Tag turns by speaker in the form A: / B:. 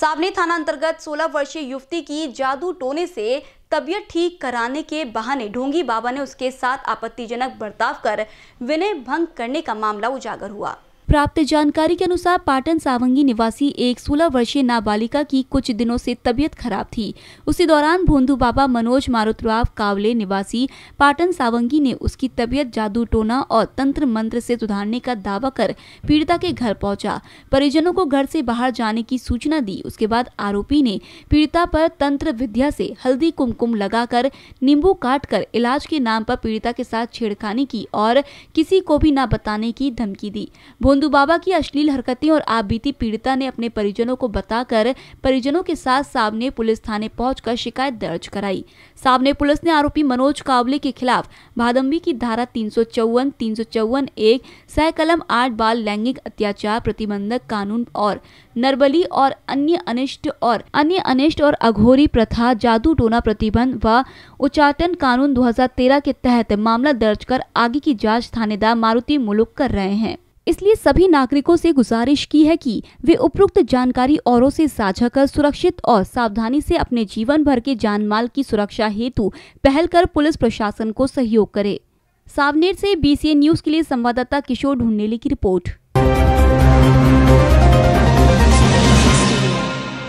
A: सावनी थाना अंतर्गत 16 वर्षीय युवती की जादू टोने से तबियत ठीक कराने के बहाने ढोंगी बाबा ने उसके साथ आपत्तिजनक बर्ताव कर विनय भंग करने का मामला उजागर हुआ प्राप्त जानकारी के अनुसार पाटन सावंगी निवासी एक 16 वर्षीय नाबालिका की कुछ दिनों से तबियत खराब थी उसी दौरान भोंदू बाबा मनोज मारुतराव कावले निवासी पाटन सावंगी ने उसकी तबियत जादू टोना और तंत्र मंत्र से सुधारने का दावा कर पीड़िता के घर पहुंचा परिजनों को घर से बाहर जाने की सूचना दी उसके बाद आरोपी ने पीड़िता पर तंत्र विद्या से हल्दी कुमकुम लगाकर नींबू काट कर इलाज के नाम पर पीड़िता के साथ छेड़खानी की और किसी को भी ना बताने की धमकी दी भोंदू बाबा की अश्लील हरकतें और आपबीती पीड़िता ने अपने परिजनों को बताकर परिजनों के साथ सामने पुलिस थाने पहुंचकर शिकायत दर्ज कराई सामने पुलिस ने आरोपी मनोज कावले के खिलाफ भादम्बी की धारा तीन सौ चौवन तीन सौ चौवन एक सह कलम आठ बाल लैंगिक अत्याचार प्रतिबंधक कानून और नरबली और अन्य अनिष्ट और अन्य अनिष्ट और अघोरी प्रथा जादू टोना प्रतिबंध व उच्चाटन कानून 2013 के तहत मामला दर्ज कर आगे की जांच थानेदार मारुति मुलुक कर रहे हैं इसलिए सभी नागरिकों से गुजारिश की है कि वे उपरोक्त जानकारी औरों से साझा कर सुरक्षित और सावधानी से अपने जीवन भर के जान माल की सुरक्षा हेतु पहल कर पुलिस प्रशासन को सहयोग करे सावनेर से बीसीए न्यूज के लिए संवाददाता किशोर ढूंढनेली की रिपोर्ट